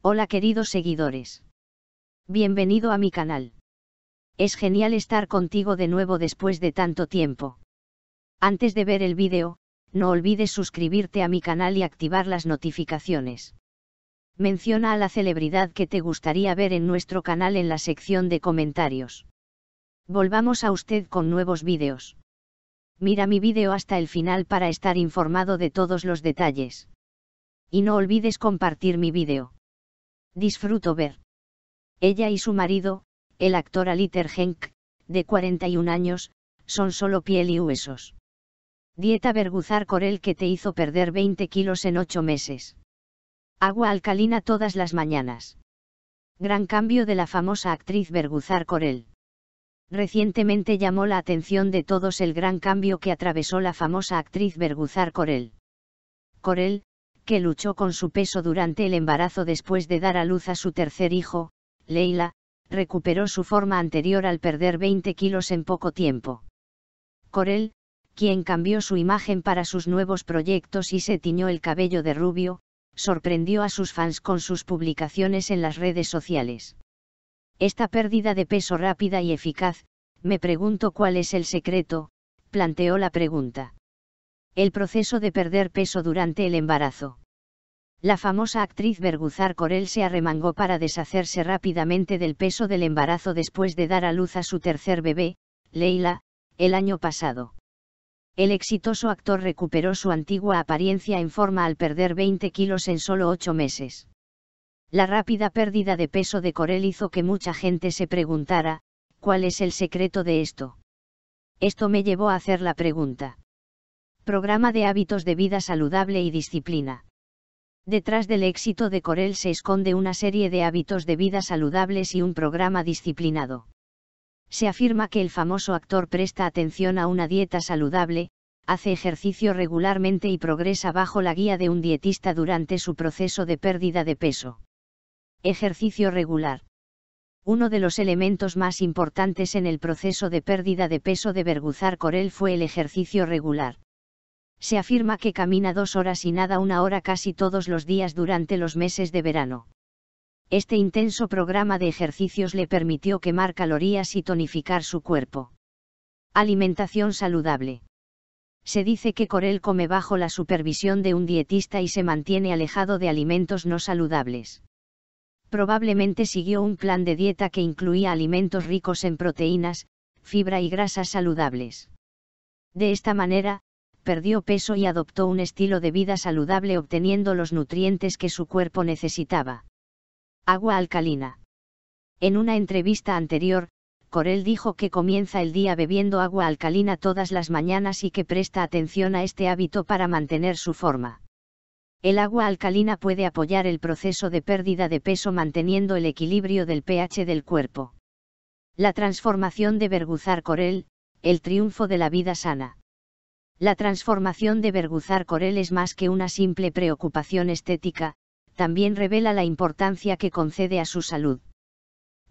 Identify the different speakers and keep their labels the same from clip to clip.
Speaker 1: Hola queridos seguidores. Bienvenido a mi canal. Es genial estar contigo de nuevo después de tanto tiempo. Antes de ver el vídeo, no olvides suscribirte a mi canal y activar las notificaciones. Menciona a la celebridad que te gustaría ver en nuestro canal en la sección de comentarios. Volvamos a usted con nuevos vídeos. Mira mi vídeo hasta el final para estar informado de todos los detalles. Y no olvides compartir mi vídeo disfruto ver. Ella y su marido, el actor Aliter Henk, de 41 años, son solo piel y huesos. Dieta Berguzar Corel que te hizo perder 20 kilos en 8 meses. Agua alcalina todas las mañanas. Gran cambio de la famosa actriz Berguzar Corel. Recientemente llamó la atención de todos el gran cambio que atravesó la famosa actriz Berguzar Corel. Corel, que luchó con su peso durante el embarazo después de dar a luz a su tercer hijo, Leila, recuperó su forma anterior al perder 20 kilos en poco tiempo. Corel, quien cambió su imagen para sus nuevos proyectos y se tiñó el cabello de rubio, sorprendió a sus fans con sus publicaciones en las redes sociales. Esta pérdida de peso rápida y eficaz, me pregunto cuál es el secreto, planteó la pregunta el proceso de perder peso durante el embarazo. La famosa actriz Berguzar Corel se arremangó para deshacerse rápidamente del peso del embarazo después de dar a luz a su tercer bebé, Leila, el año pasado. El exitoso actor recuperó su antigua apariencia en forma al perder 20 kilos en solo 8 meses. La rápida pérdida de peso de Corel hizo que mucha gente se preguntara, ¿cuál es el secreto de esto? Esto me llevó a hacer la pregunta. Programa de hábitos de vida saludable y disciplina. Detrás del éxito de Corel se esconde una serie de hábitos de vida saludables y un programa disciplinado. Se afirma que el famoso actor presta atención a una dieta saludable, hace ejercicio regularmente y progresa bajo la guía de un dietista durante su proceso de pérdida de peso. Ejercicio regular. Uno de los elementos más importantes en el proceso de pérdida de peso de Berguzar Corel fue el ejercicio regular se afirma que camina dos horas y nada una hora casi todos los días durante los meses de verano. Este intenso programa de ejercicios le permitió quemar calorías y tonificar su cuerpo. Alimentación saludable. Se dice que Corel come bajo la supervisión de un dietista y se mantiene alejado de alimentos no saludables. Probablemente siguió un plan de dieta que incluía alimentos ricos en proteínas, fibra y grasas saludables. De esta manera, perdió peso y adoptó un estilo de vida saludable obteniendo los nutrientes que su cuerpo necesitaba. Agua alcalina. En una entrevista anterior, Corel dijo que comienza el día bebiendo agua alcalina todas las mañanas y que presta atención a este hábito para mantener su forma. El agua alcalina puede apoyar el proceso de pérdida de peso manteniendo el equilibrio del pH del cuerpo. La transformación de Berguzar Corel, el triunfo de la vida sana. La transformación de Berguzar Corel es más que una simple preocupación estética, también revela la importancia que concede a su salud.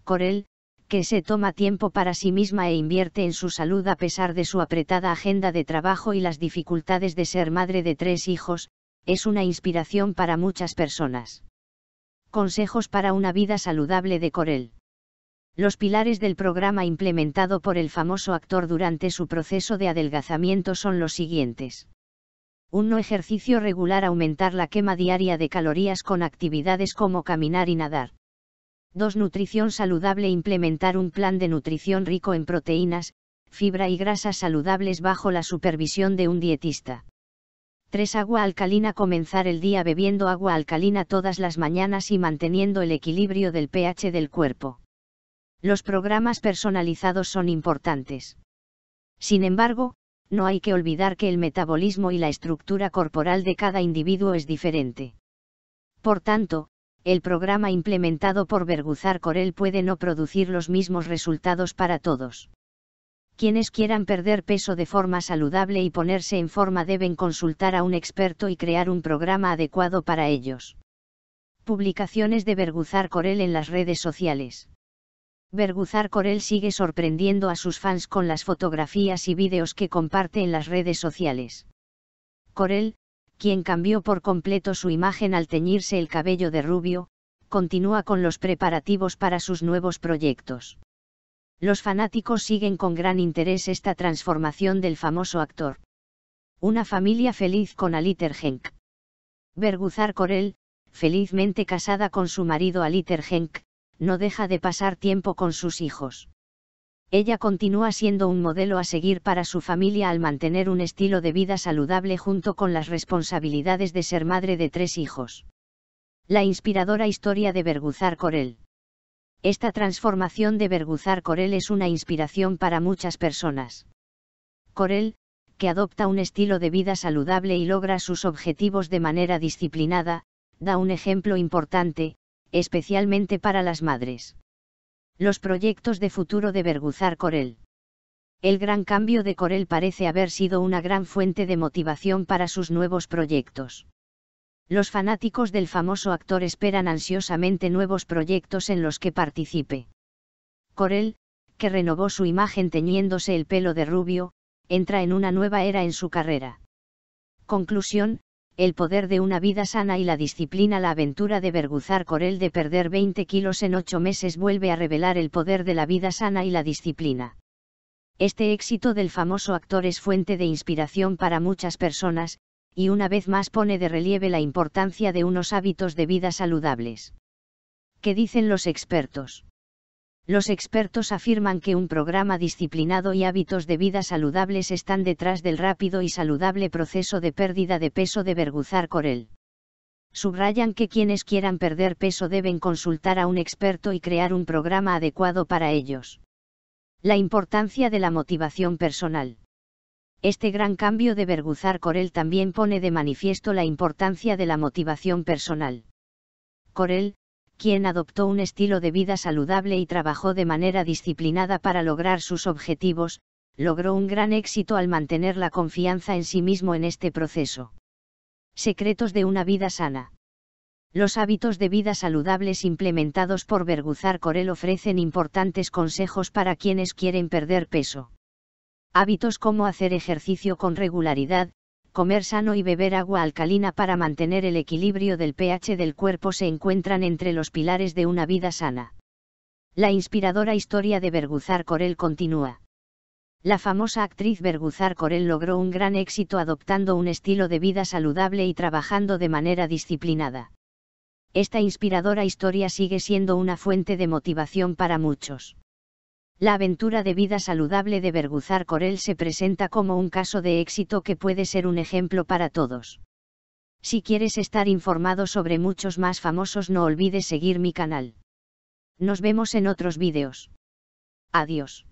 Speaker 1: Corel, que se toma tiempo para sí misma e invierte en su salud a pesar de su apretada agenda de trabajo y las dificultades de ser madre de tres hijos, es una inspiración para muchas personas. Consejos para una vida saludable de Corel los pilares del programa implementado por el famoso actor durante su proceso de adelgazamiento son los siguientes. 1. Ejercicio regular aumentar la quema diaria de calorías con actividades como caminar y nadar. 2. Nutrición saludable implementar un plan de nutrición rico en proteínas, fibra y grasas saludables bajo la supervisión de un dietista. 3. Agua alcalina comenzar el día bebiendo agua alcalina todas las mañanas y manteniendo el equilibrio del pH del cuerpo los programas personalizados son importantes. Sin embargo, no hay que olvidar que el metabolismo y la estructura corporal de cada individuo es diferente. Por tanto, el programa implementado por verguzar Corel puede no producir los mismos resultados para todos. Quienes quieran perder peso de forma saludable y ponerse en forma deben consultar a un experto y crear un programa adecuado para ellos. Publicaciones de Verguzar Corel en las redes sociales. Berguzar Corel sigue sorprendiendo a sus fans con las fotografías y vídeos que comparte en las redes sociales. Corel, quien cambió por completo su imagen al teñirse el cabello de rubio, continúa con los preparativos para sus nuevos proyectos. Los fanáticos siguen con gran interés esta transformación del famoso actor. Una familia feliz con Aliter Henk. Berguzar Corel, felizmente casada con su marido Aliter Henk, no deja de pasar tiempo con sus hijos. Ella continúa siendo un modelo a seguir para su familia al mantener un estilo de vida saludable junto con las responsabilidades de ser madre de tres hijos. La inspiradora historia de Berguzar Corel. Esta transformación de Berguzar Corel es una inspiración para muchas personas. Corel, que adopta un estilo de vida saludable y logra sus objetivos de manera disciplinada, da un ejemplo importante, especialmente para las madres. Los proyectos de futuro de Berguzar Corel. El gran cambio de Corel parece haber sido una gran fuente de motivación para sus nuevos proyectos. Los fanáticos del famoso actor esperan ansiosamente nuevos proyectos en los que participe. Corel, que renovó su imagen teñiéndose el pelo de rubio, entra en una nueva era en su carrera. Conclusión, el poder de una vida sana y la disciplina La aventura de Berguzar Corel de perder 20 kilos en 8 meses vuelve a revelar el poder de la vida sana y la disciplina. Este éxito del famoso actor es fuente de inspiración para muchas personas, y una vez más pone de relieve la importancia de unos hábitos de vida saludables. ¿Qué dicen los expertos? Los expertos afirman que un programa disciplinado y hábitos de vida saludables están detrás del rápido y saludable proceso de pérdida de peso de Berguzar Corel. Subrayan que quienes quieran perder peso deben consultar a un experto y crear un programa adecuado para ellos. La importancia de la motivación personal. Este gran cambio de Berguzar Corel también pone de manifiesto la importancia de la motivación personal. Corel, quien adoptó un estilo de vida saludable y trabajó de manera disciplinada para lograr sus objetivos, logró un gran éxito al mantener la confianza en sí mismo en este proceso. Secretos de una vida sana. Los hábitos de vida saludables implementados por Verguzar Corel ofrecen importantes consejos para quienes quieren perder peso. Hábitos como hacer ejercicio con regularidad, comer sano y beber agua alcalina para mantener el equilibrio del pH del cuerpo se encuentran entre los pilares de una vida sana. La inspiradora historia de Berguzar Corel continúa. La famosa actriz Berguzar Corel logró un gran éxito adoptando un estilo de vida saludable y trabajando de manera disciplinada. Esta inspiradora historia sigue siendo una fuente de motivación para muchos. La aventura de vida saludable de verguzar Corel se presenta como un caso de éxito que puede ser un ejemplo para todos. Si quieres estar informado sobre muchos más famosos no olvides seguir mi canal. Nos vemos en otros vídeos. Adiós.